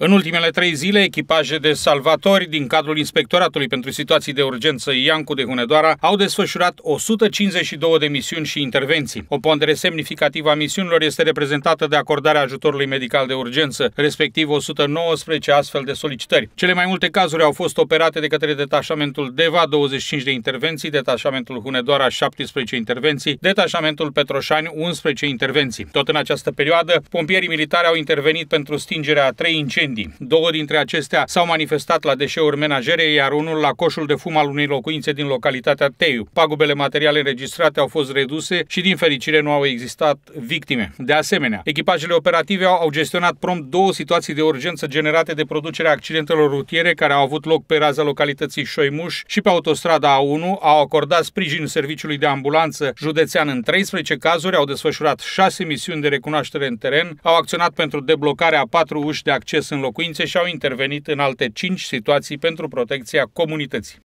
În ultimele trei zile, echipaje de salvatori din cadrul Inspectoratului pentru Situații de Urgență Iancu de Hunedoara au desfășurat 152 de misiuni și intervenții. O pondere semnificativă a misiunilor este reprezentată de acordarea ajutorului medical de urgență, respectiv 119 astfel de solicitări. Cele mai multe cazuri au fost operate de către detașamentul DEVA 25 de intervenții, detașamentul Hunedoara 17 intervenții, detașamentul Petroșani 11 intervenții. Tot în această perioadă, pompierii militari au intervenit pentru stingerea a trei incendii incendii. Două dintre acestea s-au manifestat la deșeuri menajere, iar unul la coșul de fum al unei locuințe din localitatea Teiu. Pagubele materiale înregistrate au fost reduse și, din fericire, nu au existat victime. De asemenea, echipajele operative au, au gestionat prompt două situații de urgență generate de producerea accidentelor rutiere care au avut loc pe raza localității Șoimuș și pe autostrada A1, au acordat sprijin serviciului de ambulanță județean în 13 cazuri, au desfășurat 6 misiuni de recunoaștere în teren, au acționat pentru deblocarea a patru uși de acces în în locuințe și au intervenit în alte cinci situații pentru protecția comunității.